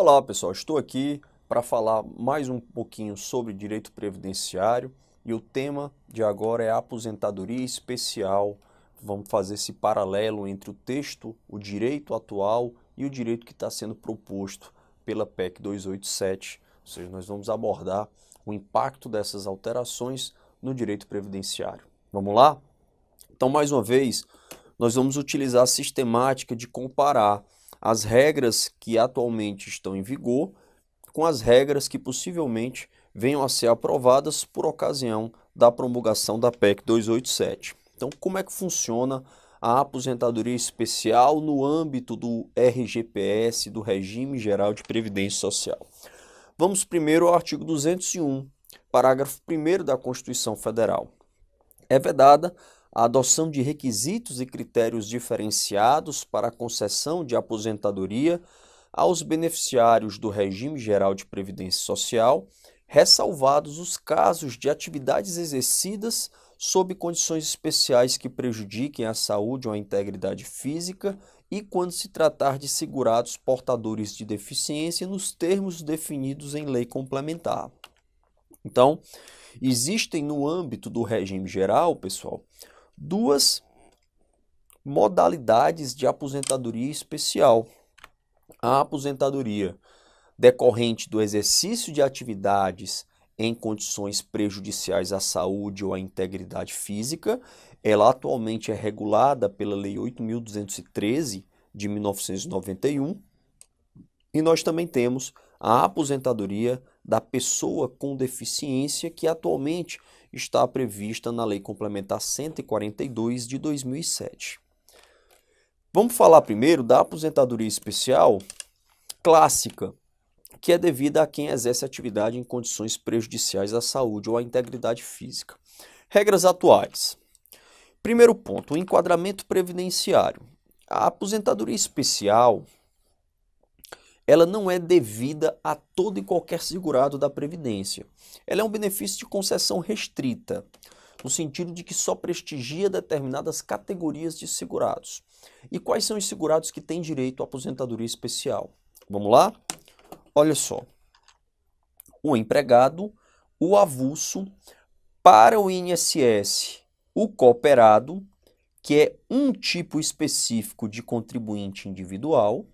Olá pessoal, estou aqui para falar mais um pouquinho sobre direito previdenciário e o tema de agora é aposentadoria especial. Vamos fazer esse paralelo entre o texto, o direito atual e o direito que está sendo proposto pela PEC 287, ou seja, nós vamos abordar o impacto dessas alterações no direito previdenciário. Vamos lá? Então, mais uma vez, nós vamos utilizar a sistemática de comparar as regras que atualmente estão em vigor com as regras que possivelmente venham a ser aprovadas por ocasião da promulgação da PEC 287. Então, como é que funciona a aposentadoria especial no âmbito do RGPS, do Regime Geral de Previdência Social? Vamos primeiro ao artigo 201, parágrafo 1 da Constituição Federal. É vedada a adoção de requisitos e critérios diferenciados para a concessão de aposentadoria aos beneficiários do regime geral de previdência social, ressalvados os casos de atividades exercidas sob condições especiais que prejudiquem a saúde ou a integridade física e quando se tratar de segurados portadores de deficiência nos termos definidos em lei complementar. Então, existem no âmbito do regime geral, pessoal, duas modalidades de aposentadoria especial. A aposentadoria decorrente do exercício de atividades em condições prejudiciais à saúde ou à integridade física, ela atualmente é regulada pela Lei 8.213 de 1991. E nós também temos a aposentadoria da pessoa com deficiência, que atualmente está prevista na Lei Complementar 142 de 2007. Vamos falar primeiro da aposentadoria especial clássica, que é devida a quem exerce atividade em condições prejudiciais à saúde ou à integridade física. Regras atuais. Primeiro ponto, o enquadramento previdenciário. A aposentadoria especial ela não é devida a todo e qualquer segurado da Previdência. Ela é um benefício de concessão restrita, no sentido de que só prestigia determinadas categorias de segurados. E quais são os segurados que têm direito à aposentadoria especial? Vamos lá? Olha só. O empregado, o avulso, para o INSS, o cooperado, que é um tipo específico de contribuinte individual,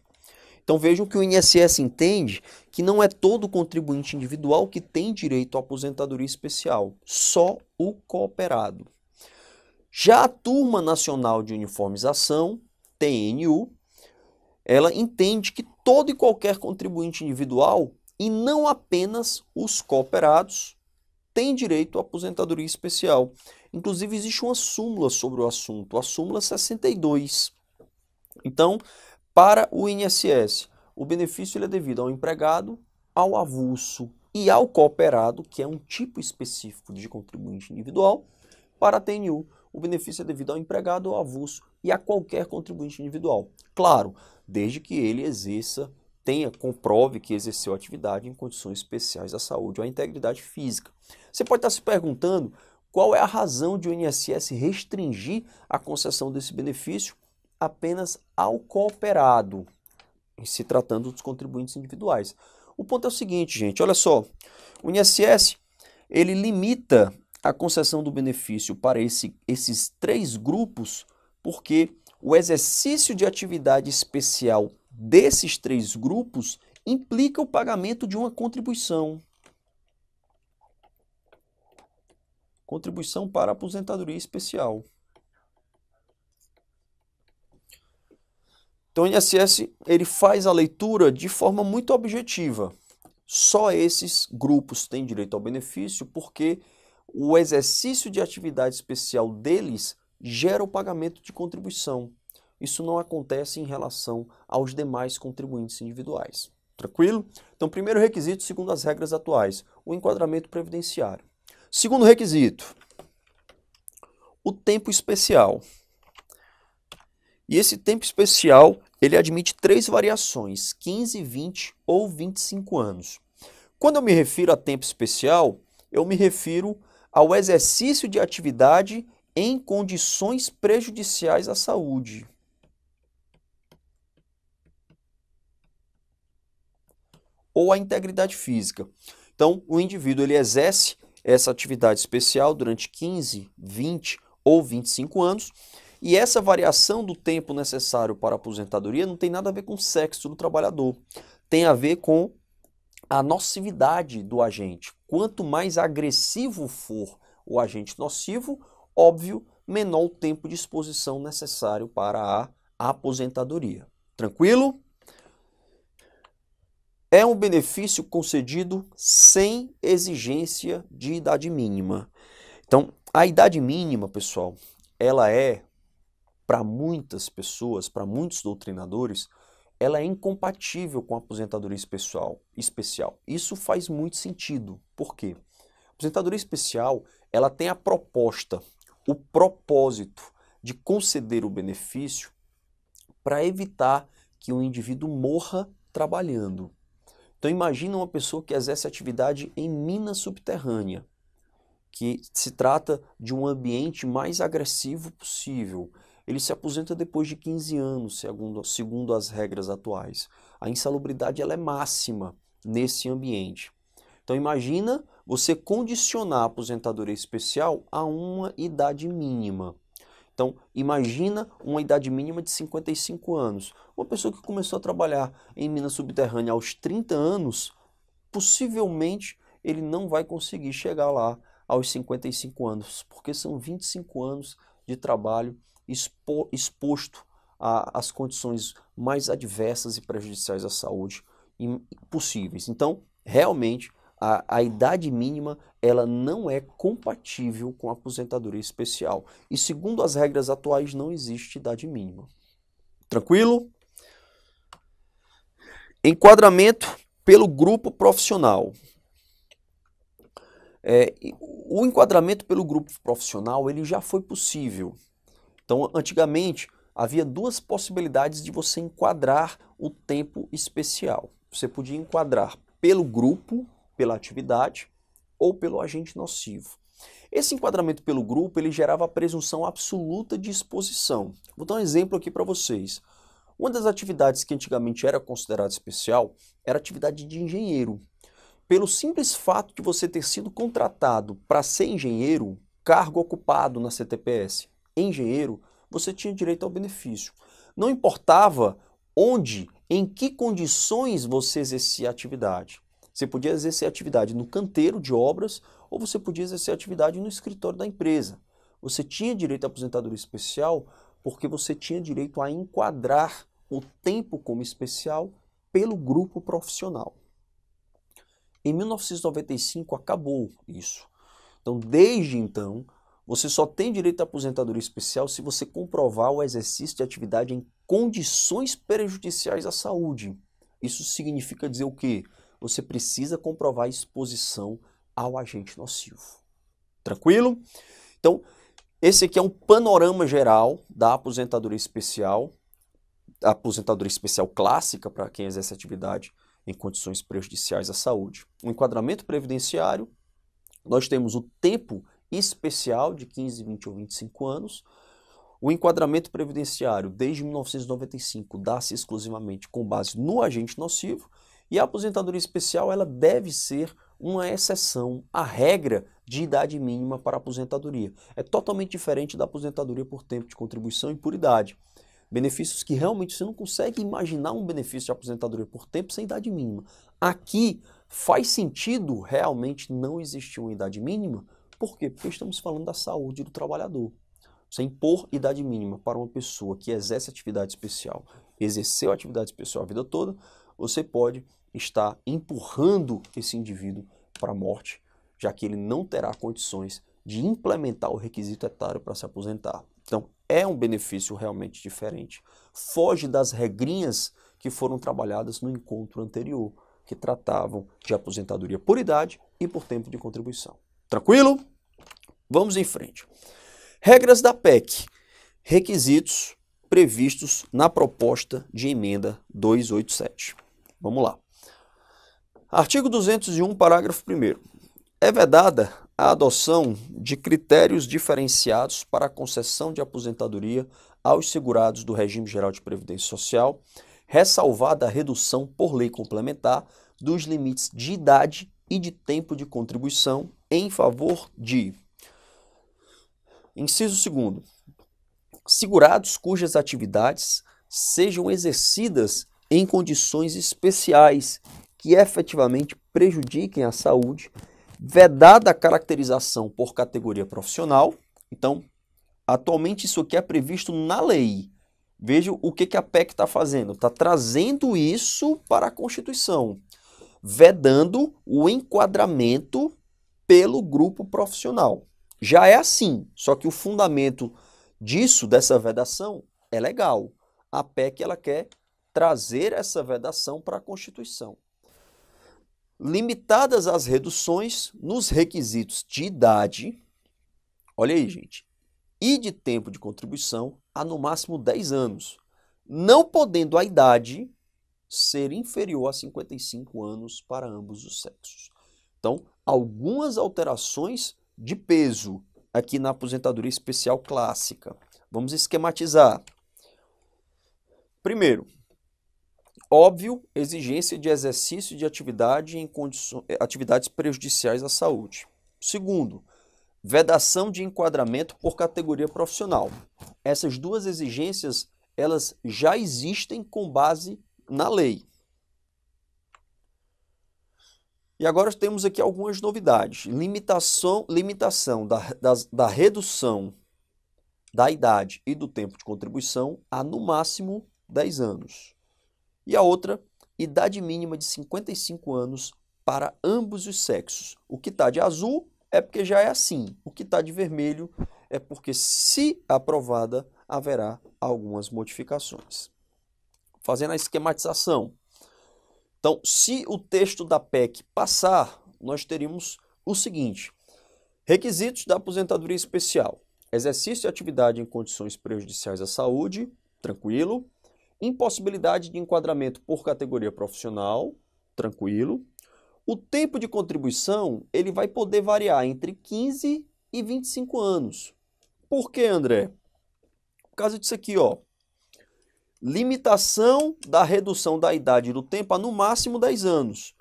então vejam que o INSS entende que não é todo contribuinte individual que tem direito à aposentadoria especial, só o cooperado. Já a Turma Nacional de Uniformização, TNU, ela entende que todo e qualquer contribuinte individual, e não apenas os cooperados, tem direito à aposentadoria especial. Inclusive, existe uma súmula sobre o assunto, a súmula 62. Então, para o INSS, o benefício é devido ao empregado, ao avulso e ao cooperado, que é um tipo específico de contribuinte individual. Para a TNU, o benefício é devido ao empregado, ao avulso e a qualquer contribuinte individual. Claro, desde que ele exerça, tenha, comprove que exerceu atividade em condições especiais da saúde ou à integridade física. Você pode estar se perguntando qual é a razão de o INSS restringir a concessão desse benefício apenas ao cooperado, se tratando dos contribuintes individuais. O ponto é o seguinte, gente, olha só. O INSS, ele limita a concessão do benefício para esse, esses três grupos, porque o exercício de atividade especial desses três grupos implica o pagamento de uma contribuição. Contribuição para a aposentadoria especial. Então o INSS ele faz a leitura de forma muito objetiva. Só esses grupos têm direito ao benefício porque o exercício de atividade especial deles gera o pagamento de contribuição. Isso não acontece em relação aos demais contribuintes individuais. Tranquilo? Então, primeiro requisito, segundo as regras atuais, o enquadramento previdenciário. Segundo requisito, o tempo especial. E esse tempo especial, ele admite três variações, 15, 20 ou 25 anos. Quando eu me refiro a tempo especial, eu me refiro ao exercício de atividade em condições prejudiciais à saúde. ou à integridade física. Então, o indivíduo ele exerce essa atividade especial durante 15, 20 ou 25 anos e essa variação do tempo necessário para a aposentadoria não tem nada a ver com o sexo do trabalhador, tem a ver com a nocividade do agente. Quanto mais agressivo for o agente nocivo, óbvio, menor o tempo de exposição necessário para a aposentadoria. Tranquilo? É um benefício concedido sem exigência de idade mínima. Então, a idade mínima, pessoal, ela é para muitas pessoas, para muitos doutrinadores, ela é incompatível com a aposentadoria especial, especial. Isso faz muito sentido. Por quê? A aposentadoria especial, ela tem a proposta, o propósito de conceder o benefício para evitar que o indivíduo morra trabalhando. Então imagina uma pessoa que exerce atividade em mina subterrânea, que se trata de um ambiente mais agressivo possível, ele se aposenta depois de 15 anos, segundo, segundo as regras atuais. A insalubridade ela é máxima nesse ambiente. Então imagina você condicionar a aposentadoria especial a uma idade mínima. Então, imagina uma idade mínima de 55 anos. Uma pessoa que começou a trabalhar em mina subterrânea aos 30 anos, possivelmente ele não vai conseguir chegar lá aos 55 anos, porque são 25 anos de trabalho expo, exposto às condições mais adversas e prejudiciais à saúde possíveis. Então, realmente, a, a, idade mínima ela não é compatível com a aposentadoria especial. E segundo as regras atuais, não existe idade mínima. Tranquilo? Enquadramento pelo grupo profissional. É, o enquadramento pelo grupo profissional ele já foi possível então, antigamente, havia duas possibilidades de você enquadrar o tempo especial. Você podia enquadrar pelo grupo, pela atividade ou pelo agente nocivo. Esse enquadramento pelo grupo ele gerava a presunção absoluta de exposição. Vou dar um exemplo aqui para vocês. Uma das atividades que antigamente era considerada especial era a atividade de engenheiro. Pelo simples fato de você ter sido contratado para ser engenheiro, cargo ocupado na CTPS, engenheiro, você tinha direito ao benefício. Não importava onde, em que condições você exercia a atividade. Você podia exercer atividade no canteiro de obras ou você podia exercer atividade no escritório da empresa. Você tinha direito à aposentadoria especial porque você tinha direito a enquadrar o tempo como especial pelo grupo profissional. Em 1995 acabou isso. Então, desde então, você só tem direito à aposentadoria especial se você comprovar o exercício de atividade em condições prejudiciais à saúde. Isso significa dizer o quê? Você precisa comprovar a exposição ao agente nocivo. Tranquilo? Então, esse aqui é um panorama geral da aposentadoria especial, a aposentadoria especial clássica para quem exerce atividade em condições prejudiciais à saúde. O enquadramento previdenciário, nós temos o tempo especial de 15, 20 ou 25 anos. O enquadramento previdenciário desde 1995 dá-se exclusivamente com base no agente nocivo e a aposentadoria especial ela deve ser uma exceção à regra de idade mínima para aposentadoria. É totalmente diferente da aposentadoria por tempo de contribuição e por idade. Benefícios que realmente você não consegue imaginar um benefício de aposentadoria por tempo sem idade mínima. Aqui faz sentido realmente não existir uma idade mínima, por quê? Porque estamos falando da saúde do trabalhador. Você impor idade mínima para uma pessoa que exerce atividade especial, exerceu atividade especial a vida toda, você pode estar empurrando esse indivíduo para a morte, já que ele não terá condições de implementar o requisito etário para se aposentar. Então, é um benefício realmente diferente. Foge das regrinhas que foram trabalhadas no encontro anterior, que tratavam de aposentadoria por idade e por tempo de contribuição. Tranquilo? Vamos em frente. Regras da PEC. Requisitos previstos na proposta de emenda 287. Vamos lá. Artigo 201, parágrafo 1. É vedada a adoção de critérios diferenciados para a concessão de aposentadoria aos segurados do regime geral de previdência social, ressalvada a redução por lei complementar dos limites de idade e de tempo de contribuição em favor de. Inciso 2. Segurados cujas atividades sejam exercidas em condições especiais que efetivamente prejudiquem a saúde, vedada a caracterização por categoria profissional. Então, atualmente isso aqui é previsto na lei. Veja o que, que a PEC está fazendo. Está trazendo isso para a Constituição, vedando o enquadramento pelo grupo profissional. Já é assim, só que o fundamento disso, dessa vedação, é legal. A PEC ela quer trazer essa vedação para a Constituição. Limitadas as reduções nos requisitos de idade, olha aí, gente, e de tempo de contribuição a no máximo 10 anos, não podendo a idade ser inferior a 55 anos para ambos os sexos. Então, algumas alterações de peso aqui na aposentadoria especial clássica. Vamos esquematizar. Primeiro, óbvio, exigência de exercício de atividade em eh, atividades prejudiciais à saúde. Segundo, vedação de enquadramento por categoria profissional. Essas duas exigências, elas já existem com base na lei. E agora temos aqui algumas novidades. Limitação, limitação da, da, da redução da idade e do tempo de contribuição a, no máximo, 10 anos. E a outra, idade mínima de 55 anos para ambos os sexos. O que está de azul é porque já é assim. O que está de vermelho é porque, se aprovada, haverá algumas modificações. Fazendo a esquematização, então, se o texto da PEC passar, nós teríamos o seguinte: requisitos da aposentadoria especial. Exercício de atividade em condições prejudiciais à saúde, tranquilo. Impossibilidade de enquadramento por categoria profissional, tranquilo. O tempo de contribuição, ele vai poder variar entre 15 e 25 anos. Por que, André? Por causa disso aqui, ó. Limitação da redução da idade do tempo a no máximo 10 anos.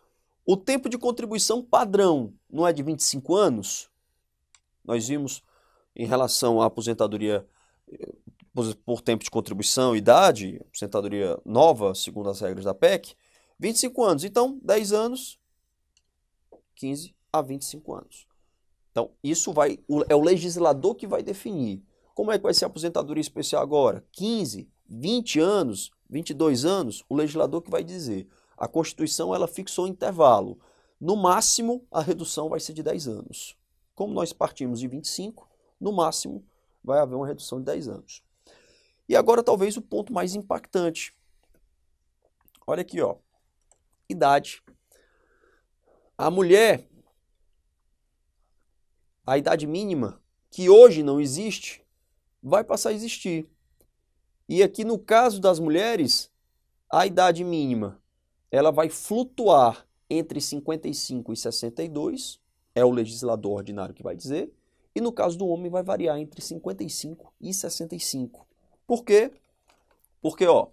O tempo de contribuição padrão não é de 25 anos? Nós vimos em relação à aposentadoria eh, por tempo de contribuição, idade, aposentadoria nova, segundo as regras da PEC, 25 anos. Então, 10 anos, 15 a 25 anos. Então, isso vai é o legislador que vai definir. Como é que vai ser a aposentadoria especial agora? 15 20 anos, 22 anos, o legislador que vai dizer. A Constituição ela fixou um intervalo. No máximo, a redução vai ser de 10 anos. Como nós partimos de 25, no máximo vai haver uma redução de 10 anos. E agora talvez o ponto mais impactante. Olha aqui, ó. Idade. A mulher a idade mínima que hoje não existe vai passar a existir. E aqui no caso das mulheres, a idade mínima ela vai flutuar entre 55 e 62, é o legislador ordinário que vai dizer, e no caso do homem vai variar entre 55 e 65. Por quê? Porque ó,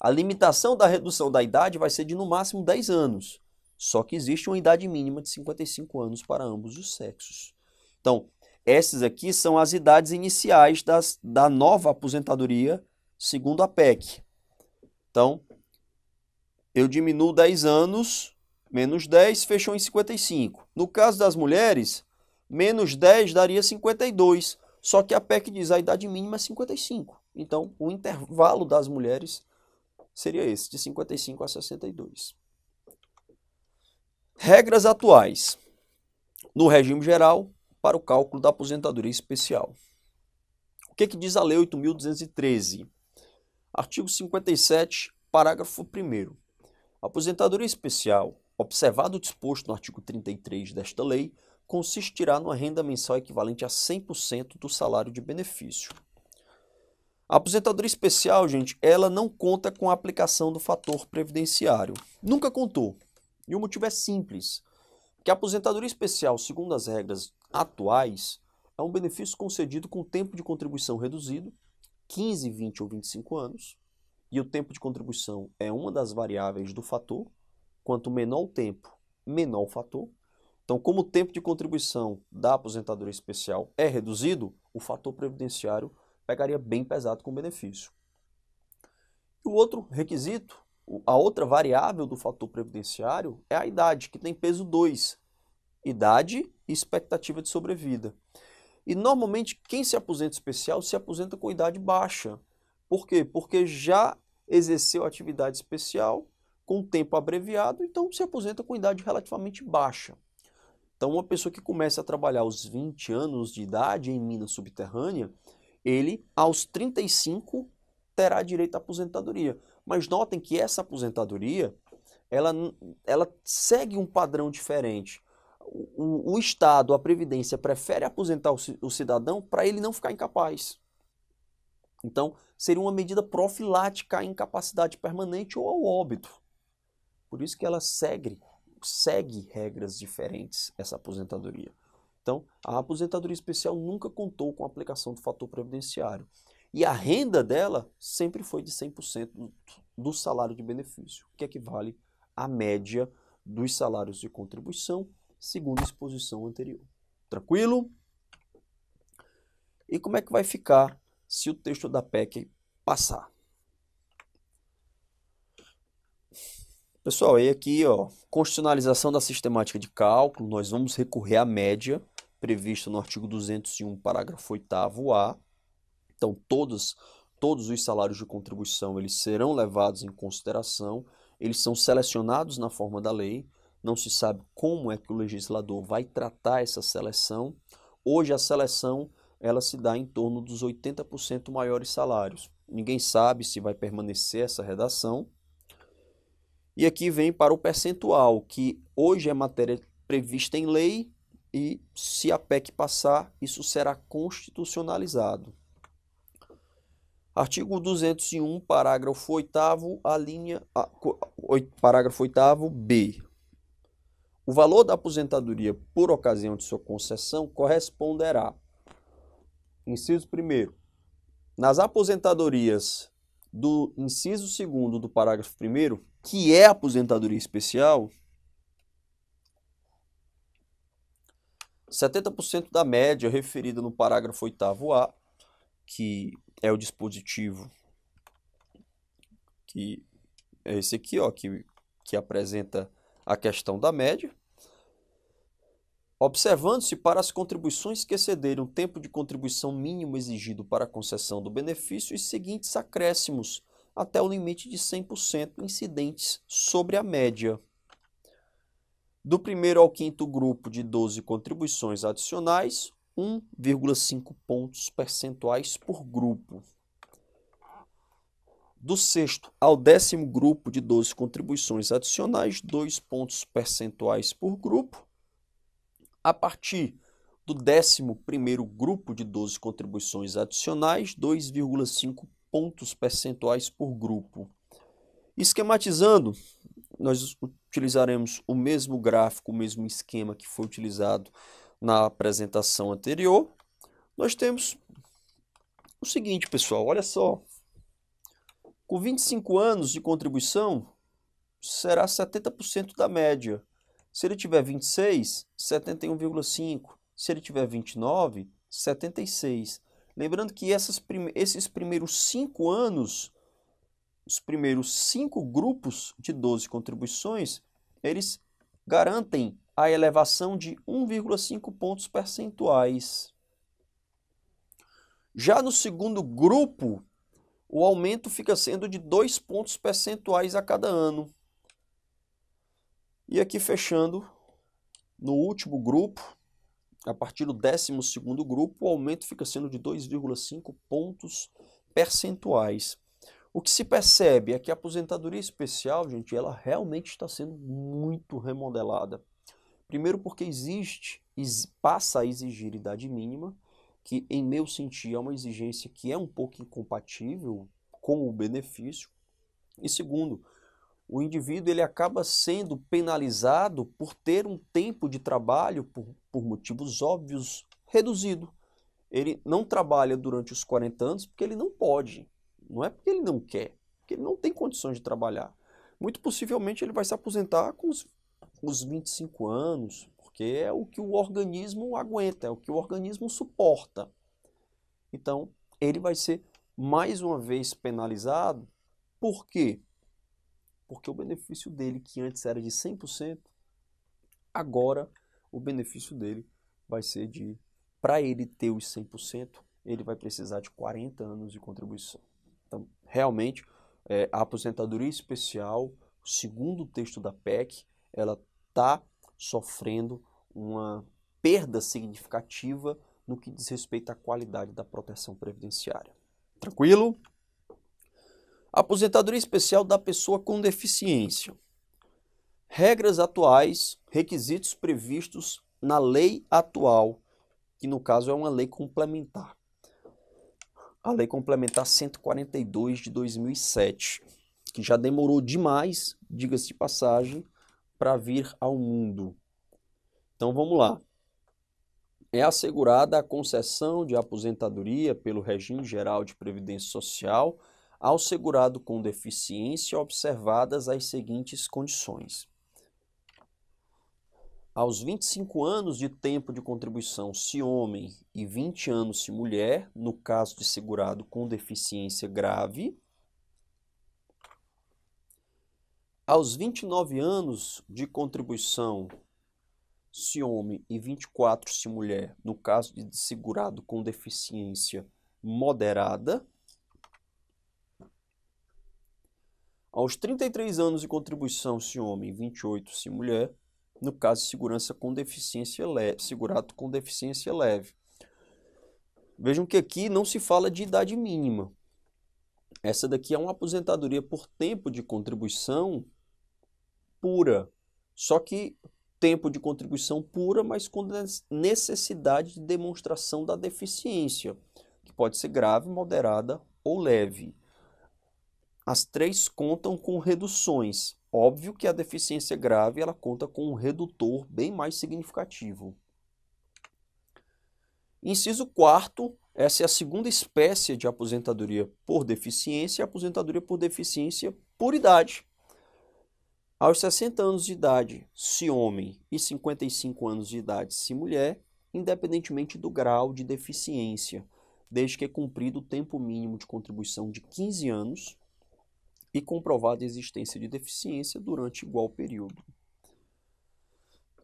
a limitação da redução da idade vai ser de no máximo 10 anos. Só que existe uma idade mínima de 55 anos para ambos os sexos. Então, essas aqui são as idades iniciais das, da nova aposentadoria segundo a PEC. Então, eu diminuo 10 anos, menos 10, fechou em 55. No caso das mulheres, menos 10 daria 52. Só que a PEC diz a idade mínima é 55. Então, o intervalo das mulheres seria esse, de 55 a 62. Regras atuais no regime geral para o cálculo da aposentadoria especial. O que, que diz a Lei 8.213? Artigo 57, parágrafo 1. Aposentadoria especial, observado o disposto no artigo 33 desta lei, consistirá numa renda mensal equivalente a 100% do salário de benefício. A aposentadoria especial, gente, ela não conta com a aplicação do fator previdenciário. Nunca contou. E o motivo é simples. Que a aposentadoria especial, segundo as regras atuais, é um benefício concedido com tempo de contribuição reduzido, 15, 20 ou 25 anos, e o tempo de contribuição é uma das variáveis do fator. Quanto menor o tempo, menor o fator. Então, como o tempo de contribuição da aposentadoria especial é reduzido, o fator previdenciário pegaria bem pesado com o benefício. E o outro requisito, a outra variável do fator previdenciário é a idade, que tem peso 2, idade e expectativa de sobrevida. E normalmente quem se aposenta especial se aposenta com idade baixa. Por quê? Porque já exerceu atividade especial com tempo abreviado, então se aposenta com idade relativamente baixa. Então, uma pessoa que começa a trabalhar aos 20 anos de idade em mina subterrânea, ele aos 35 terá direito à aposentadoria. Mas notem que essa aposentadoria, ela, ela segue um padrão diferente o, o Estado, a Previdência, prefere aposentar o, o cidadão para ele não ficar incapaz. Então, seria uma medida profilática à incapacidade permanente ou ao óbito. Por isso que ela segue, segue regras diferentes, essa aposentadoria. Então, a aposentadoria especial nunca contou com a aplicação do fator previdenciário. E a renda dela sempre foi de 100% do salário de benefício, que equivale à média dos salários de contribuição segundo a exposição anterior. Tranquilo? E como é que vai ficar se o texto da PEC passar? Pessoal, e aqui, ó, constitucionalização da sistemática de cálculo, nós vamos recorrer à média prevista no artigo 201, parágrafo 8º-A. Então, todos, todos os salários de contribuição, eles serão levados em consideração, eles são selecionados na forma da lei, não se sabe como é que o legislador vai tratar essa seleção. Hoje a seleção ela se dá em torno dos 80% maiores salários. Ninguém sabe se vai permanecer essa redação. E aqui vem para o percentual, que hoje é matéria prevista em lei e se a PEC passar, isso será constitucionalizado. Artigo 201, parágrafo 8 a linha a, o, parágrafo 8 B. O valor da aposentadoria por ocasião de sua concessão corresponderá, inciso 1, nas aposentadorias do inciso 2 do parágrafo 1, que é aposentadoria especial, 70% da média referida no parágrafo 8 A, que é o dispositivo que é esse aqui, ó, que, que apresenta a questão da média. Observando-se para as contribuições que excederem o tempo de contribuição mínimo exigido para a concessão do benefício os seguintes acréscimos, até o limite de 100% incidentes sobre a média. Do primeiro ao quinto grupo de 12 contribuições adicionais, 1,5 pontos percentuais por grupo. Do sexto ao décimo grupo de 12 contribuições adicionais, 2 pontos percentuais por grupo. A partir do décimo primeiro grupo de 12 contribuições adicionais, 2,5 pontos percentuais por grupo. Esquematizando, nós utilizaremos o mesmo gráfico, o mesmo esquema que foi utilizado na apresentação anterior. Nós temos o seguinte, pessoal, olha só, com 25 anos de contribuição, será 70% da média. Se ele tiver 26, 71,5. Se ele tiver 29, 76. Lembrando que prime esses primeiros 5 anos, os primeiros 5 grupos de 12 contribuições, eles garantem a elevação de 1,5 pontos percentuais. Já no segundo grupo o aumento fica sendo de 2 pontos percentuais a cada ano. E aqui fechando, no último grupo, a partir do 12 grupo, o aumento fica sendo de 2,5 pontos percentuais. O que se percebe é que a aposentadoria especial, gente, ela realmente está sendo muito remodelada. Primeiro porque existe, passa a exigir idade mínima, que em meu sentir é uma exigência que é um pouco incompatível com o benefício. E segundo, o indivíduo ele acaba sendo penalizado por ter um tempo de trabalho, por, por motivos óbvios, reduzido. Ele não trabalha durante os 40 anos porque ele não pode, não é porque ele não quer, porque ele não tem condições de trabalhar. Muito possivelmente ele vai se aposentar com os, os 25 anos, porque é o que o organismo aguenta, é o que o organismo suporta. Então, ele vai ser mais uma vez penalizado, por quê? Porque o benefício dele, que antes era de 100%, agora o benefício dele vai ser de, para ele ter os 100%, ele vai precisar de 40 anos de contribuição. Então, realmente, é, a aposentadoria especial, segundo o texto da PEC, ela está sofrendo uma perda significativa no que diz respeito à qualidade da proteção previdenciária. Tranquilo? Aposentadoria especial da pessoa com deficiência. Regras atuais, requisitos previstos na lei atual, que no caso é uma lei complementar. A lei complementar 142 de 2007, que já demorou demais, diga-se de passagem, para vir ao mundo. Então vamos lá. É assegurada a concessão de aposentadoria pelo regime geral de previdência social ao segurado com deficiência observadas as seguintes condições. Aos 25 anos de tempo de contribuição se homem e 20 anos se mulher, no caso de segurado com deficiência grave, Aos 29 anos de contribuição, se homem e 24 se mulher, no caso de segurado com deficiência moderada. Aos 33 anos de contribuição, se homem, e 28 se mulher, no caso de segurança com deficiência leve, segurado com deficiência leve. Vejam que aqui não se fala de idade mínima. Essa daqui é uma aposentadoria por tempo de contribuição pura, só que tempo de contribuição pura, mas com necessidade de demonstração da deficiência, que pode ser grave, moderada ou leve. As três contam com reduções. Óbvio que a deficiência é grave ela conta com um redutor bem mais significativo. Inciso quarto, essa é a segunda espécie de aposentadoria por deficiência, aposentadoria por deficiência por idade. Aos 60 anos de idade, se homem, e 55 anos de idade, se mulher, independentemente do grau de deficiência, desde que é cumprido o tempo mínimo de contribuição de 15 anos e comprovada a existência de deficiência durante igual período.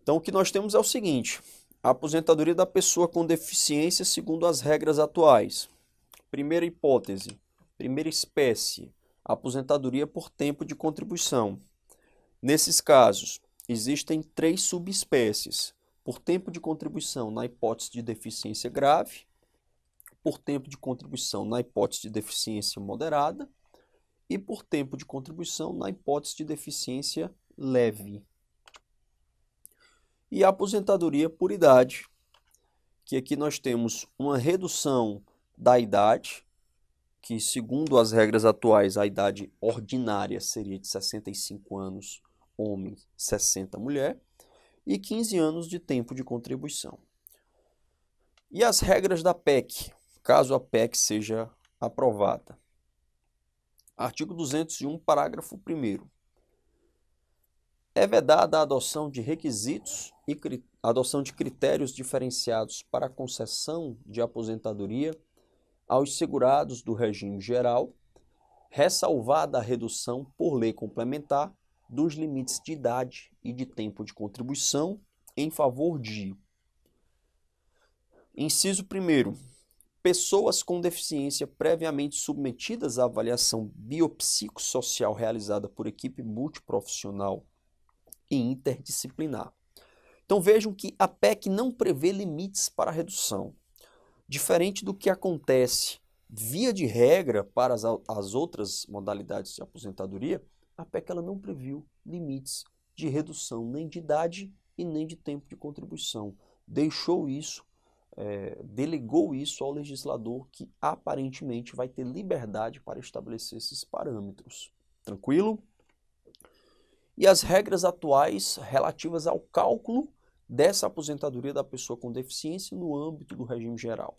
Então, o que nós temos é o seguinte: a aposentadoria da pessoa com deficiência segundo as regras atuais. Primeira hipótese, primeira espécie, aposentadoria por tempo de contribuição. Nesses casos, existem três subespécies: por tempo de contribuição na hipótese de deficiência grave, por tempo de contribuição na hipótese de deficiência moderada e por tempo de contribuição na hipótese de deficiência leve. E a aposentadoria por idade, que aqui nós temos uma redução da idade, que segundo as regras atuais a idade ordinária seria de 65 anos homem, 60 mulher, e 15 anos de tempo de contribuição. E as regras da PEC, caso a PEC seja aprovada. Artigo 201, parágrafo 1 é vedada a adoção de requisitos e adoção de critérios diferenciados para a concessão de aposentadoria aos segurados do regime geral, ressalvada a redução por lei complementar dos limites de idade e de tempo de contribuição em favor de. Inciso 1. Pessoas com deficiência previamente submetidas à avaliação biopsicossocial realizada por equipe multiprofissional e interdisciplinar. Então vejam que a PEC não prevê limites para redução. Diferente do que acontece via de regra para as, as outras modalidades de aposentadoria, a PEC ela não previu limites de redução nem de idade e nem de tempo de contribuição. Deixou isso, é, delegou isso ao legislador que aparentemente vai ter liberdade para estabelecer esses parâmetros. Tranquilo? E as regras atuais relativas ao cálculo dessa aposentadoria da pessoa com deficiência no âmbito do regime geral.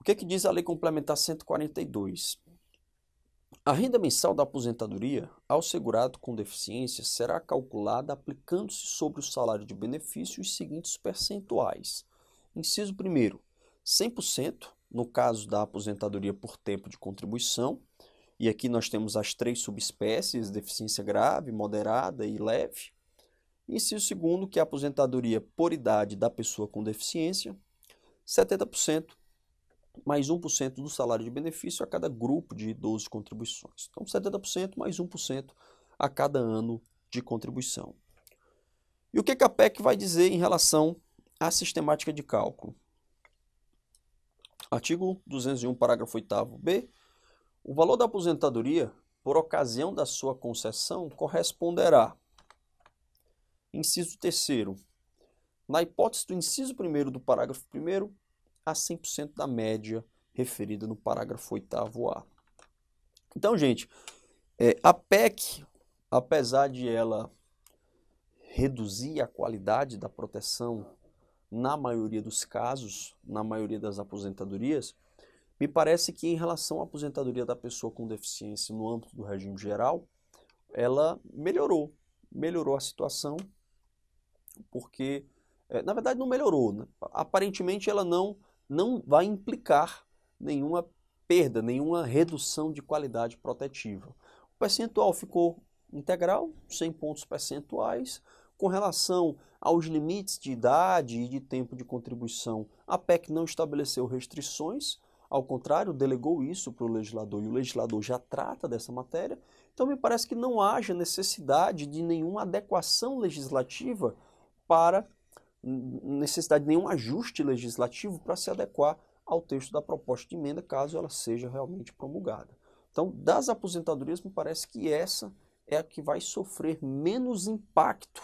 O que, é que diz a Lei Complementar 142? A renda mensal da aposentadoria ao segurado com deficiência será calculada aplicando-se sobre o salário de benefício os seguintes percentuais. Inciso 1, 100% no caso da aposentadoria por tempo de contribuição, e aqui nós temos as três subespécies, deficiência grave, moderada e leve. Inciso 2, que é a aposentadoria por idade da pessoa com deficiência, 70% mais 1% do salário de benefício a cada grupo de 12 contribuições. Então, 70% mais 1% a cada ano de contribuição. E o que a PEC vai dizer em relação à sistemática de cálculo? Artigo 201, parágrafo 8 B. O valor da aposentadoria, por ocasião da sua concessão, corresponderá. Inciso 3 na hipótese do inciso 1 do parágrafo 1, a 100% da média referida no parágrafo 8 A. Então, gente, é, a PEC, apesar de ela reduzir a qualidade da proteção na maioria dos casos, na maioria das aposentadorias, me parece que em relação à aposentadoria da pessoa com deficiência no âmbito do regime geral, ela melhorou, melhorou a situação, porque é, na verdade não melhorou, né? aparentemente ela não não vai implicar nenhuma perda, nenhuma redução de qualidade protetiva. O percentual ficou integral, 100 pontos percentuais. Com relação aos limites de idade e de tempo de contribuição, a PEC não estabeleceu restrições, ao contrário, delegou isso para o legislador e o legislador já trata dessa matéria. Então, me parece que não haja necessidade de nenhuma adequação legislativa para necessidade de nenhum ajuste legislativo para se adequar ao texto da proposta de emenda, caso ela seja realmente promulgada. Então, das aposentadorias, me parece que essa é a que vai sofrer menos impacto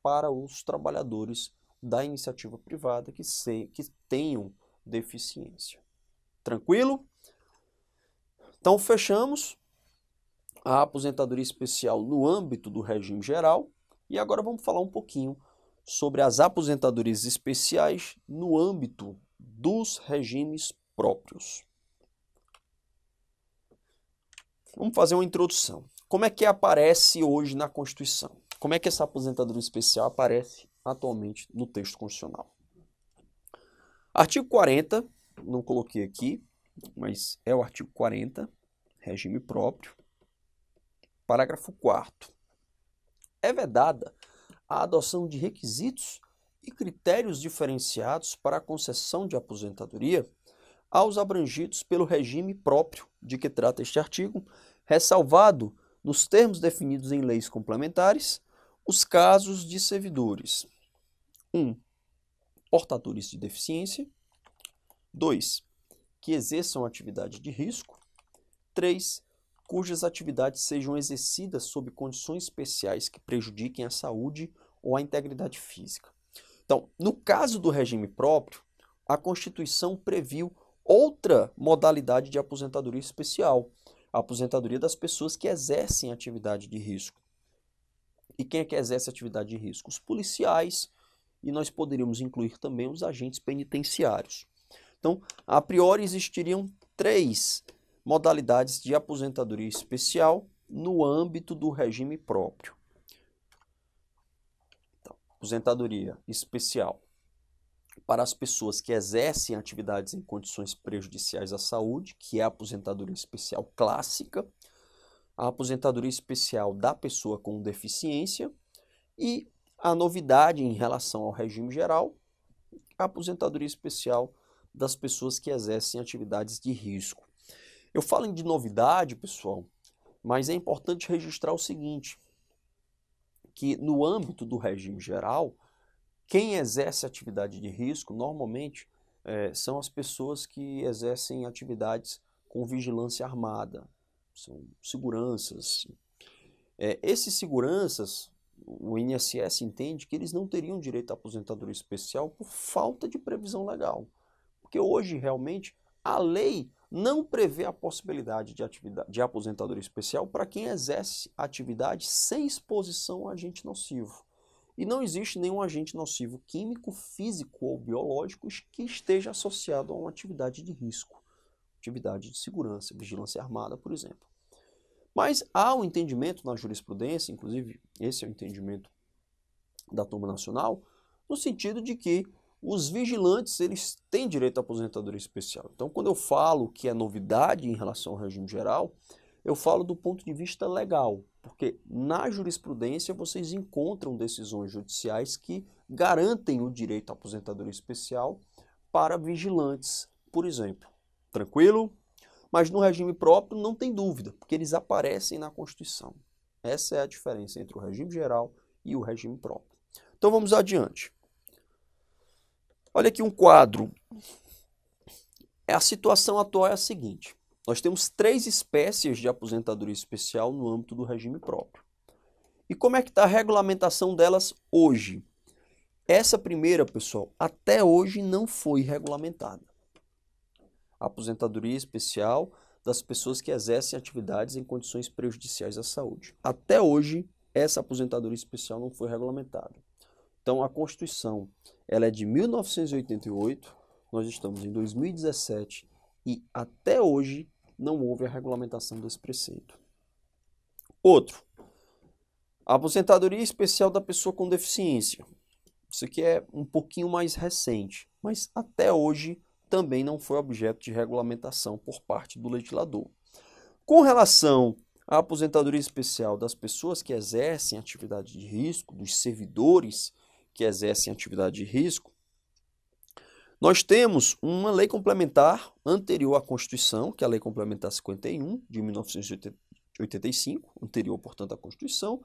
para os trabalhadores da iniciativa privada que, se, que tenham deficiência. Tranquilo? Então, fechamos a aposentadoria especial no âmbito do regime geral e agora vamos falar um pouquinho sobre as aposentadorias especiais no âmbito dos regimes próprios. Vamos fazer uma introdução. Como é que aparece hoje na Constituição? Como é que essa aposentadoria especial aparece atualmente no texto constitucional? Artigo 40, não coloquei aqui, mas é o artigo 40, regime próprio. Parágrafo 4. É vedada a adoção de requisitos e critérios diferenciados para a concessão de aposentadoria aos abrangidos pelo regime próprio de que trata este artigo, ressalvado, nos termos definidos em leis complementares, os casos de servidores: 1. Um, portadores de deficiência. 2. Que exerçam atividade de risco. 3 cujas atividades sejam exercidas sob condições especiais que prejudiquem a saúde ou a integridade física. Então, no caso do regime próprio, a Constituição previu outra modalidade de aposentadoria especial, a aposentadoria das pessoas que exercem atividade de risco. E quem é que exerce atividade de risco? Os policiais, e nós poderíamos incluir também os agentes penitenciários. Então, a priori existiriam três modalidades de aposentadoria especial no âmbito do regime próprio. Então, aposentadoria especial para as pessoas que exercem atividades em condições prejudiciais à saúde, que é a aposentadoria especial clássica, a aposentadoria especial da pessoa com deficiência e a novidade em relação ao regime geral, a aposentadoria especial das pessoas que exercem atividades de risco. Eu falo de novidade, pessoal, mas é importante registrar o seguinte, que no âmbito do regime geral, quem exerce atividade de risco normalmente é, são as pessoas que exercem atividades com vigilância armada, são seguranças. É, esses seguranças, o INSS entende que eles não teriam direito à aposentadoria especial por falta de previsão legal. Porque hoje, realmente, a lei não prevê a possibilidade de, atividade, de aposentadoria especial para quem exerce atividade sem exposição a agente nocivo. E não existe nenhum agente nocivo químico, físico ou biológico que esteja associado a uma atividade de risco, atividade de segurança, vigilância armada, por exemplo. Mas há um entendimento na jurisprudência, inclusive esse é o entendimento da turma Nacional, no sentido de que os vigilantes eles têm direito à aposentadoria especial. Então, quando eu falo que é novidade em relação ao regime geral, eu falo do ponto de vista legal, porque na jurisprudência vocês encontram decisões judiciais que garantem o direito à aposentadoria especial para vigilantes, por exemplo. Tranquilo? Mas no regime próprio não tem dúvida, porque eles aparecem na Constituição. Essa é a diferença entre o regime geral e o regime próprio. Então vamos adiante. Olha aqui um quadro. A situação atual é a seguinte: nós temos três espécies de aposentadoria especial no âmbito do regime próprio. E como é que está a regulamentação delas hoje? Essa primeira, pessoal, até hoje não foi regulamentada. A aposentadoria especial das pessoas que exercem atividades em condições prejudiciais à saúde. Até hoje, essa aposentadoria especial não foi regulamentada. Então, a Constituição ela é de 1988, nós estamos em 2017 e até hoje não houve a regulamentação desse preceito. Outro, a aposentadoria especial da pessoa com deficiência. Isso aqui é um pouquinho mais recente, mas até hoje também não foi objeto de regulamentação por parte do legislador. Com relação à aposentadoria especial das pessoas que exercem atividade de risco, dos servidores, que exercem atividade de risco, nós temos uma lei complementar anterior à Constituição, que é a Lei Complementar 51, de 1985, anterior, portanto, à Constituição,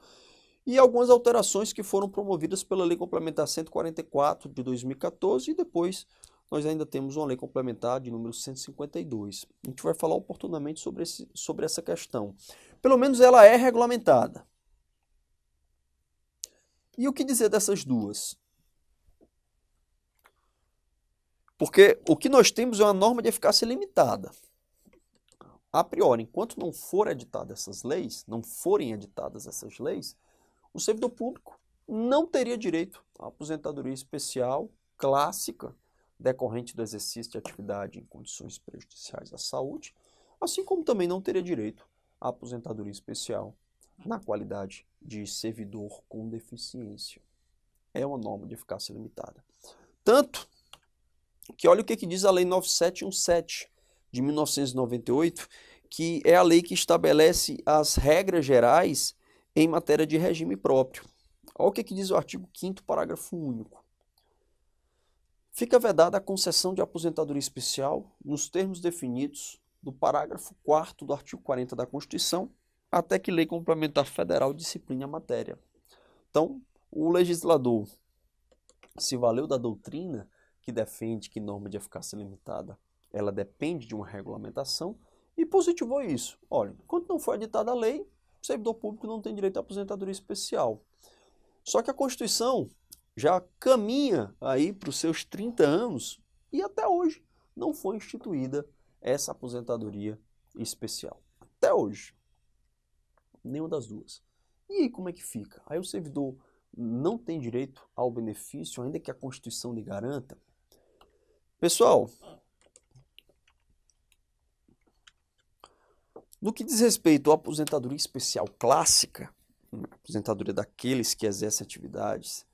e algumas alterações que foram promovidas pela Lei Complementar 144 de 2014 e depois nós ainda temos uma lei complementar de número 152. A gente vai falar oportunamente sobre, esse, sobre essa questão. Pelo menos ela é regulamentada. E o que dizer dessas duas? Porque o que nós temos é uma norma de eficácia limitada. A priori, enquanto não forem editadas essas leis, não forem editadas essas leis, o servidor público não teria direito à aposentadoria especial clássica decorrente do exercício de atividade em condições prejudiciais à saúde, assim como também não teria direito à aposentadoria especial na qualidade de servidor com deficiência. É uma norma de eficácia limitada. Tanto que olha o que, que diz a Lei 9717 de 1998, que é a lei que estabelece as regras gerais em matéria de regime próprio. Olha o que, que diz o artigo 5 parágrafo único. Fica vedada a concessão de aposentadoria especial nos termos definidos do parágrafo 4 do artigo 40 da Constituição até que lei complementar federal discipline a matéria. Então, o legislador se valeu da doutrina que defende que norma de eficácia limitada ela depende de uma regulamentação e positivou isso. Olha, quando não foi editada a lei, o servidor público não tem direito à aposentadoria especial. Só que a Constituição já caminha aí para os seus 30 anos e até hoje não foi instituída essa aposentadoria especial. Até hoje nenhuma das duas. E aí, como é que fica? Aí o servidor não tem direito ao benefício, ainda que a Constituição lhe garanta? Pessoal, no que diz respeito à aposentadoria especial clássica, aposentadoria daqueles que exercem atividades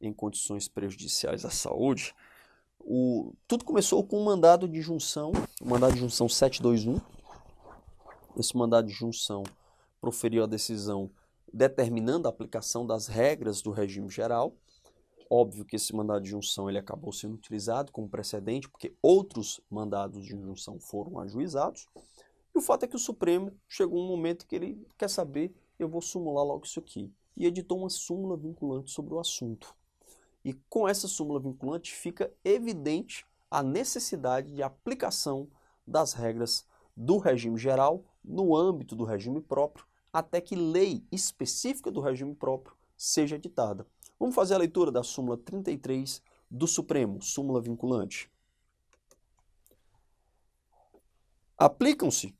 em condições prejudiciais à saúde, o, tudo começou com um mandado de junção, o mandado de junção 721. Esse mandado de junção proferiu a decisão determinando a aplicação das regras do regime geral. Óbvio que esse mandado de junção ele acabou sendo utilizado como precedente, porque outros mandados de junção foram ajuizados. E o fato é que o Supremo chegou um momento que ele quer saber, eu vou sumular logo isso aqui. E editou uma súmula vinculante sobre o assunto. E com essa súmula vinculante fica evidente a necessidade de aplicação das regras do regime geral no âmbito do regime próprio, até que lei específica do regime próprio seja editada. Vamos fazer a leitura da súmula 33 do Supremo, súmula vinculante. Aplicam-se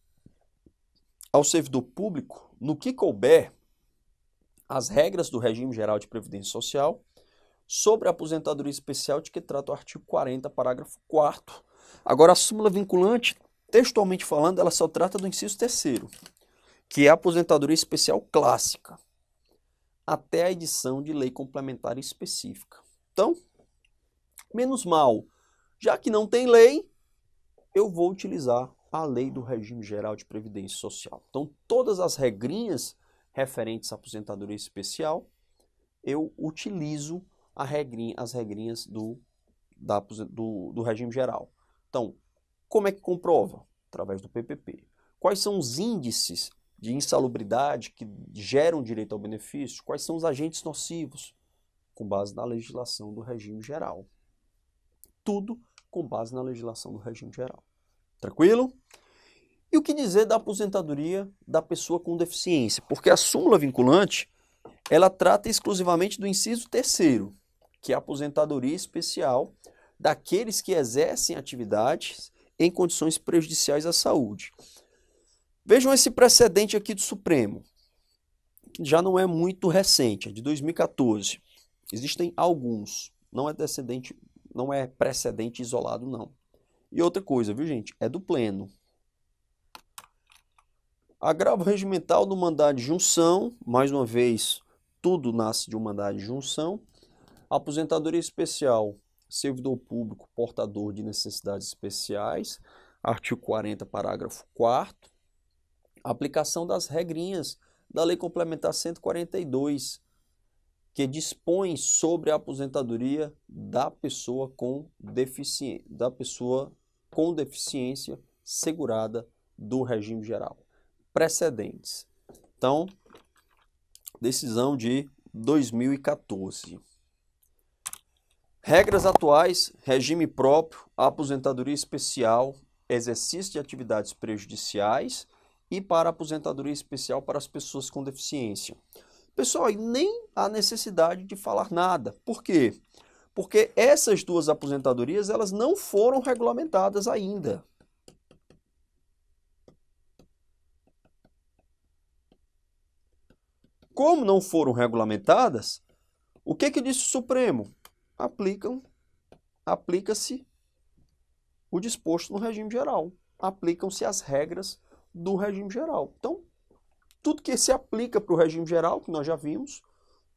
ao servidor público, no que couber, as regras do regime geral de previdência social sobre a aposentadoria especial de que trata o artigo 40, parágrafo 4 Agora, a súmula vinculante, textualmente falando, ela só trata do inciso terceiro que é a aposentadoria especial clássica, até a edição de lei complementar específica. Então, menos mal, já que não tem lei, eu vou utilizar a lei do regime geral de previdência social. Então, todas as regrinhas referentes à aposentadoria especial, eu utilizo regrinha, as regrinhas do, da, do, do regime geral. Então, como é que comprova? Através do PPP. Quais são os índices de insalubridade que geram direito ao benefício, quais são os agentes nocivos, com base na legislação do regime geral. Tudo com base na legislação do regime geral. Tranquilo? E o que dizer da aposentadoria da pessoa com deficiência? Porque a súmula vinculante, ela trata exclusivamente do inciso terceiro, que é a aposentadoria especial daqueles que exercem atividades em condições prejudiciais à saúde. Vejam esse precedente aqui do Supremo, já não é muito recente, é de 2014. Existem alguns, não é descendente, não é precedente isolado não. E outra coisa, viu gente, é do pleno. Agravo regimental do mandado de junção, mais uma vez, tudo nasce de um mandado de junção. Aposentadoria especial, servidor público portador de necessidades especiais, artigo 40, parágrafo 4 aplicação das regrinhas da Lei Complementar 142, que dispõe sobre a aposentadoria da pessoa com deficiência, da pessoa com deficiência segurada do regime geral. Precedentes. Então, decisão de 2014. Regras atuais, regime próprio, aposentadoria especial, exercício de atividades prejudiciais e para a aposentadoria especial para as pessoas com deficiência. Pessoal, nem há necessidade de falar nada. Por quê? Porque essas duas aposentadorias, elas não foram regulamentadas ainda. Como não foram regulamentadas, o que que disse o Supremo? Aplicam, aplica-se o disposto no regime geral. Aplicam-se as regras do regime geral. Então, tudo que se aplica para o regime geral, que nós já vimos,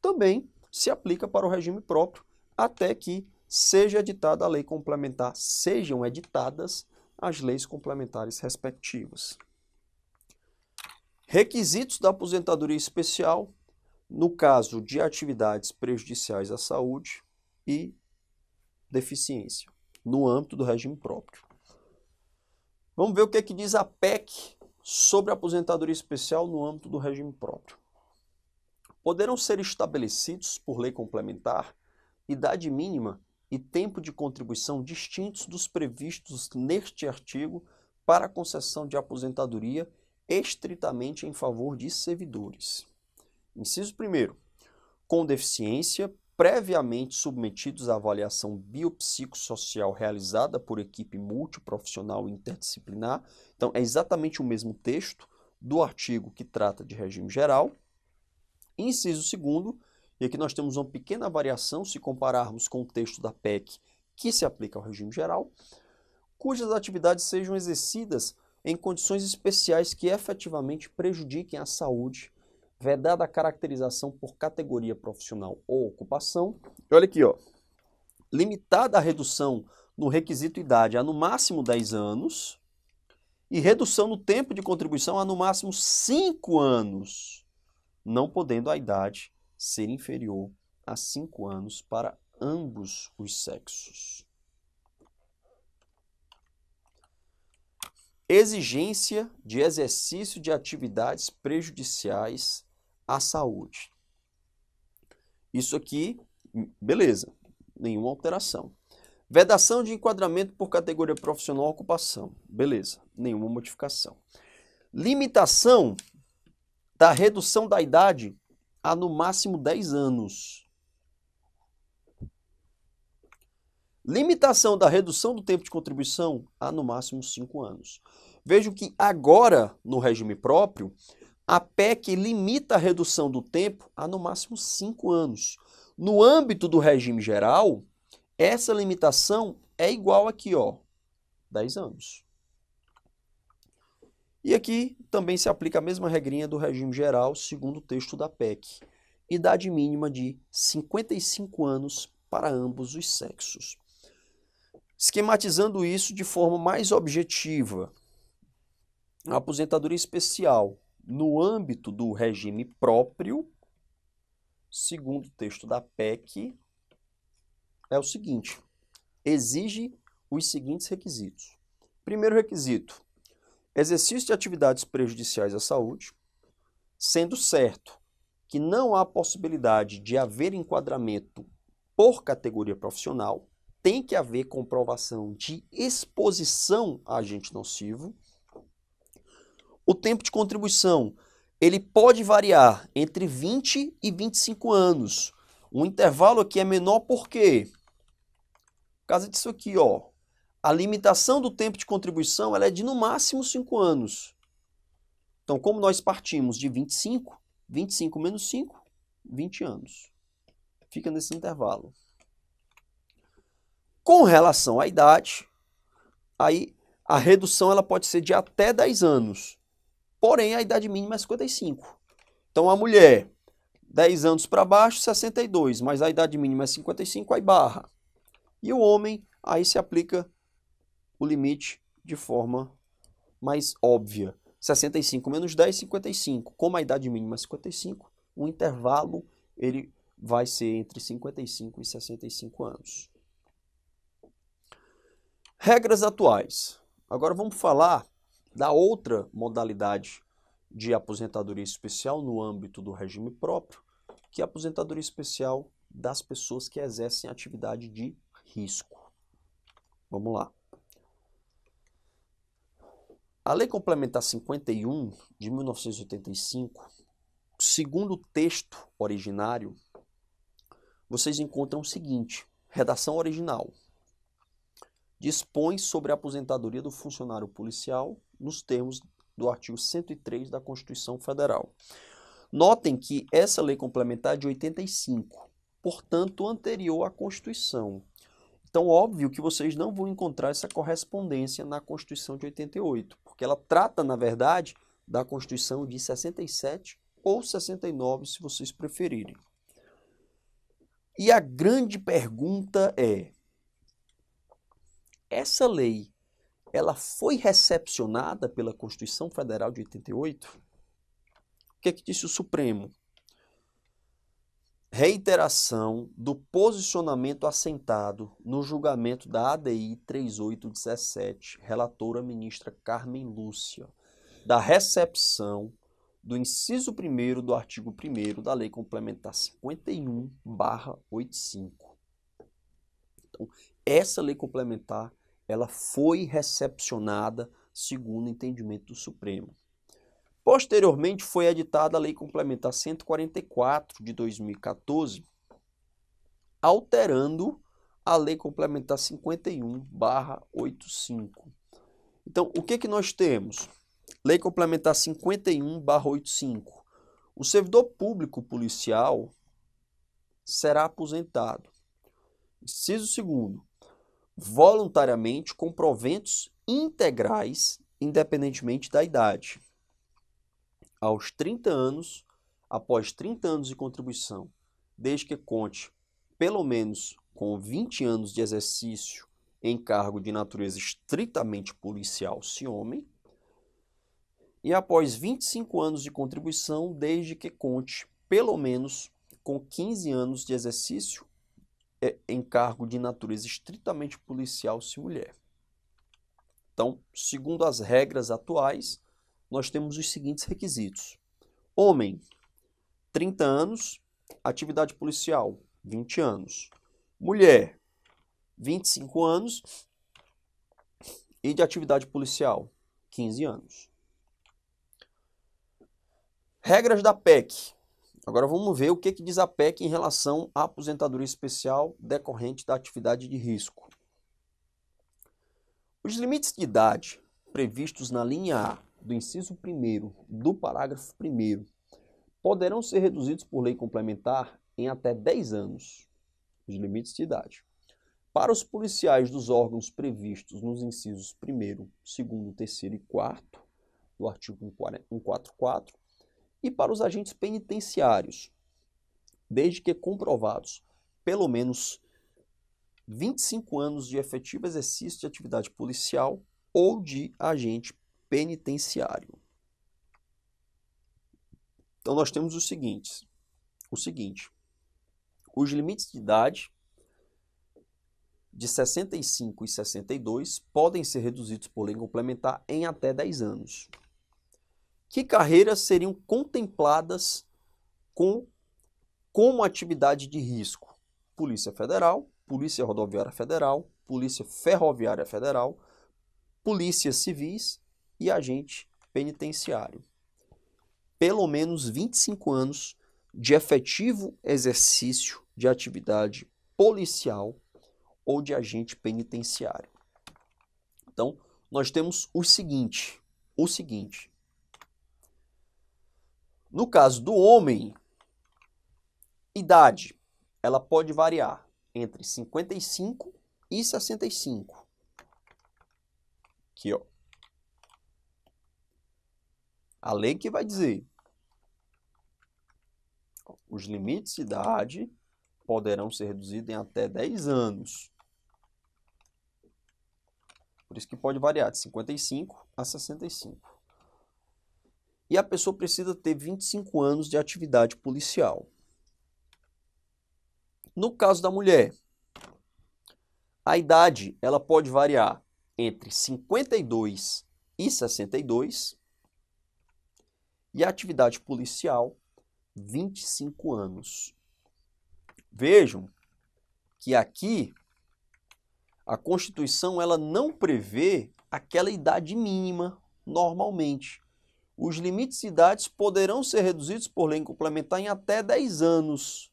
também se aplica para o regime próprio, até que seja editada a lei complementar, sejam editadas as leis complementares respectivas. Requisitos da aposentadoria especial no caso de atividades prejudiciais à saúde e deficiência, no âmbito do regime próprio. Vamos ver o que, é que diz a PEC sobre a aposentadoria especial no âmbito do regime próprio. Poderão ser estabelecidos, por lei complementar, idade mínima e tempo de contribuição distintos dos previstos neste artigo para a concessão de aposentadoria estritamente em favor de servidores. Inciso 1. Com deficiência, previamente submetidos à avaliação biopsicossocial realizada por equipe multiprofissional interdisciplinar. Então, é exatamente o mesmo texto do artigo que trata de regime geral. Inciso segundo e aqui nós temos uma pequena variação se compararmos com o texto da PEC que se aplica ao regime geral, cujas atividades sejam exercidas em condições especiais que efetivamente prejudiquem a saúde vedada a caracterização por categoria profissional ou ocupação. E olha aqui, ó. Limitada a redução no requisito idade a no máximo 10 anos e redução no tempo de contribuição a no máximo 5 anos, não podendo a idade ser inferior a 5 anos para ambos os sexos. Exigência de exercício de atividades prejudiciais à saúde. Isso aqui, beleza, nenhuma alteração. Vedação de enquadramento por categoria profissional ocupação. Beleza, nenhuma modificação. Limitação da redução da idade a no máximo 10 anos. Limitação da redução do tempo de contribuição a no máximo 5 anos. Vejo que agora, no regime próprio, a PEC limita a redução do tempo a no máximo cinco anos. No âmbito do regime geral, essa limitação é igual aqui, ó, 10 anos. E aqui também se aplica a mesma regrinha do regime geral, segundo o texto da PEC. Idade mínima de 55 anos para ambos os sexos. Esquematizando isso de forma mais objetiva, a aposentadoria especial no âmbito do regime próprio, segundo o texto da PEC, é o seguinte: exige os seguintes requisitos. Primeiro requisito: exercício de atividades prejudiciais à saúde, sendo certo que não há possibilidade de haver enquadramento por categoria profissional, tem que haver comprovação de exposição a agente nocivo o tempo de contribuição, ele pode variar entre 20 e 25 anos. O intervalo aqui é menor porque, por causa disso aqui, ó, a limitação do tempo de contribuição ela é de no máximo 5 anos. Então, como nós partimos de 25, 25 menos 5, 20 anos. Fica nesse intervalo. Com relação à idade, aí a redução ela pode ser de até 10 anos. Porém, a idade mínima é 55. Então, a mulher, 10 anos para baixo, 62, mas a idade mínima é 55, aí barra. E o homem, aí se aplica o limite de forma mais óbvia. 65 menos 10, 55. Como a idade mínima é 55, o intervalo ele vai ser entre 55 e 65 anos. Regras atuais. Agora vamos falar da outra modalidade de aposentadoria especial no âmbito do regime próprio, que é a aposentadoria especial das pessoas que exercem atividade de risco. Vamos lá. A Lei Complementar 51 de 1985, segundo o texto originário, vocês encontram o seguinte: redação original dispõe sobre a aposentadoria do funcionário policial nos termos do artigo 103 da Constituição Federal. Notem que essa lei complementar é de 85, portanto anterior à Constituição. Então, óbvio que vocês não vão encontrar essa correspondência na Constituição de 88, porque ela trata, na verdade, da Constituição de 67 ou 69, se vocês preferirem. E a grande pergunta é: essa lei ela foi recepcionada pela Constituição Federal de 88, o que é que disse o Supremo? Reiteração do posicionamento assentado no julgamento da ADI 3817, relatora ministra Carmen Lúcia, da recepção do inciso 1 do artigo 1 da Lei Complementar 51, 85. Então, essa lei complementar, ela foi recepcionada segundo o entendimento do Supremo. Posteriormente foi editada a Lei Complementar 144 de 2014, alterando a Lei Complementar 51/85. Então, o que que nós temos? Lei Complementar 51/85. O servidor público policial será aposentado. Inciso segundo, voluntariamente com proventos integrais, independentemente da idade. Aos 30 anos, após 30 anos de contribuição, desde que conte pelo menos com 20 anos de exercício em cargo de natureza estritamente policial, se homem, e após 25 anos de contribuição, desde que conte pelo menos com 15 anos de exercício é, em cargo de natureza estritamente policial se mulher. Então, segundo as regras atuais, nós temos os seguintes requisitos: homem, 30 anos, atividade policial, 20 anos. Mulher, 25 anos e de atividade policial, 15 anos. Regras da PEC. Agora vamos ver o que, que diz a PEC em relação à aposentadoria especial decorrente da atividade de risco. Os limites de idade previstos na linha A do inciso 1 do parágrafo 1 poderão ser reduzidos por lei complementar em até 10 anos. Os limites de idade. Para os policiais dos órgãos previstos nos incisos 1, 2, 3 e 4 do artigo 144, e para os agentes penitenciários, desde que comprovados pelo menos 25 anos de efetivo exercício de atividade policial ou de agente penitenciário. Então nós temos os seguintes, o seguinte, os limites de idade de 65 e 62 podem ser reduzidos por lei complementar em até 10 anos que carreiras seriam contempladas com como atividade de risco? Polícia Federal, Polícia Rodoviária Federal, Polícia Ferroviária Federal, Polícias Civis e agente penitenciário. Pelo menos 25 anos de efetivo exercício de atividade policial ou de agente penitenciário. Então, nós temos o seguinte, o seguinte, no caso do homem, idade, ela pode variar entre 55 e 65. Aqui, ó. A lei que vai dizer os limites de idade poderão ser reduzidos em até 10 anos. Por isso que pode variar de 55 a 65 e a pessoa precisa ter 25 anos de atividade policial. No caso da mulher, a idade ela pode variar entre 52 e 62 e a atividade policial 25 anos. Vejam que aqui a Constituição ela não prevê aquela idade mínima normalmente os limites de idades poderão ser reduzidos por lei complementar em até 10 anos,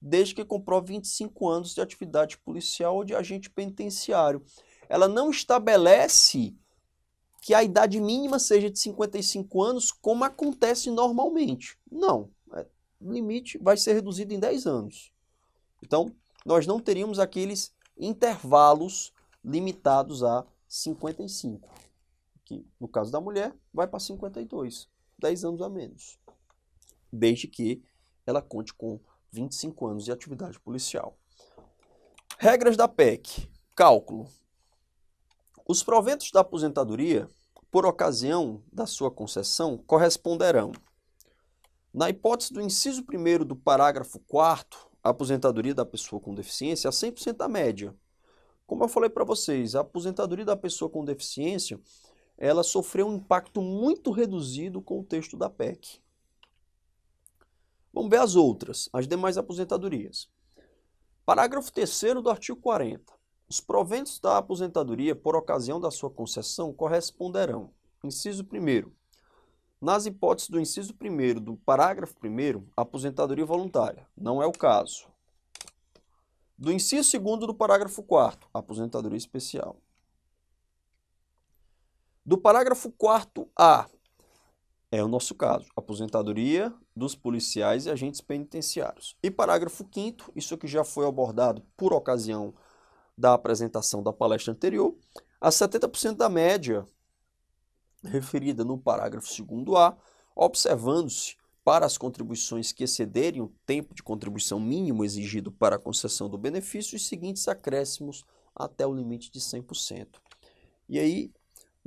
desde que comprove 25 anos de atividade policial ou de agente penitenciário. Ela não estabelece que a idade mínima seja de 55 anos, como acontece normalmente. Não. É, o limite vai ser reduzido em 10 anos. Então, nós não teríamos aqueles intervalos limitados a 55 que no caso da mulher vai para 52, 10 anos a menos, desde que ela conte com 25 anos de atividade policial. Regras da PEC. Cálculo. Os proventos da aposentadoria, por ocasião da sua concessão, corresponderão. Na hipótese do inciso 1 do parágrafo 4 a aposentadoria da pessoa com deficiência é a 100% da média. Como eu falei para vocês, a aposentadoria da pessoa com deficiência ela sofreu um impacto muito reduzido com o texto da PEC. Vamos ver as outras, as demais aposentadorias. Parágrafo 3 do artigo 40. Os proventos da aposentadoria por ocasião da sua concessão corresponderão, inciso 1 nas hipóteses do inciso 1 do parágrafo 1 aposentadoria voluntária, não é o caso. Do inciso 2 do parágrafo 4 aposentadoria especial. Do parágrafo 4 A, é o nosso caso, aposentadoria dos policiais e agentes penitenciários. E parágrafo 5 isso que já foi abordado por ocasião da apresentação da palestra anterior, a 70% da média referida no parágrafo 2 A, observando-se para as contribuições que excederem o tempo de contribuição mínimo exigido para a concessão do benefício os seguintes acréscimos até o limite de 100%. E aí,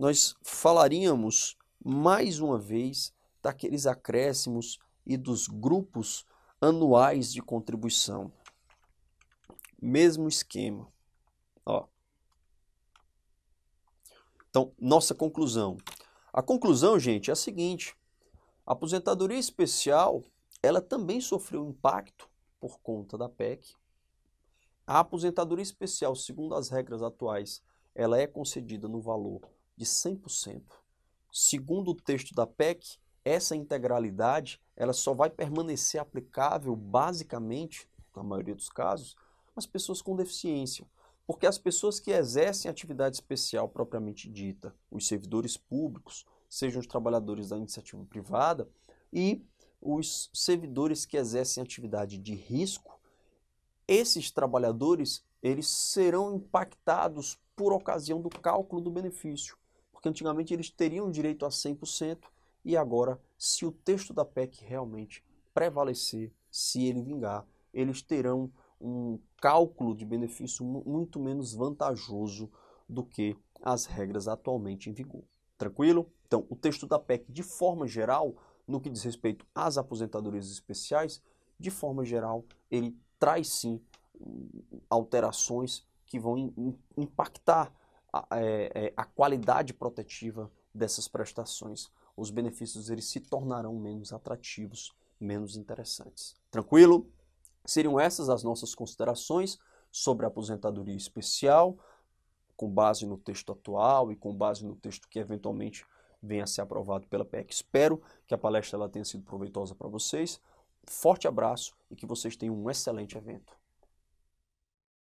nós falaríamos mais uma vez daqueles acréscimos e dos grupos anuais de contribuição. Mesmo esquema. Ó. Então, nossa conclusão. A conclusão, gente, é a seguinte: a aposentadoria especial, ela também sofreu impacto por conta da PEC. A aposentadoria especial, segundo as regras atuais, ela é concedida no valor de 100%. Segundo o texto da PEC, essa integralidade ela só vai permanecer aplicável basicamente, na maioria dos casos, às pessoas com deficiência. Porque as pessoas que exercem atividade especial propriamente dita, os servidores públicos, sejam os trabalhadores da iniciativa privada e os servidores que exercem atividade de risco, esses trabalhadores eles serão impactados por ocasião do cálculo do benefício porque antigamente eles teriam direito a 100% e agora, se o texto da PEC realmente prevalecer, se ele vingar, eles terão um cálculo de benefício muito menos vantajoso do que as regras atualmente em vigor. Tranquilo? Então, o texto da PEC, de forma geral, no que diz respeito às aposentadorias especiais, de forma geral, ele traz sim hum, alterações que vão impactar a, é, é, a qualidade protetiva dessas prestações, os benefícios eles se tornarão menos atrativos, menos interessantes. Tranquilo? Seriam essas as nossas considerações sobre a aposentadoria especial, com base no texto atual e com base no texto que eventualmente venha a ser aprovado pela PEC. Espero que a palestra ela tenha sido proveitosa para vocês. Forte abraço e que vocês tenham um excelente evento.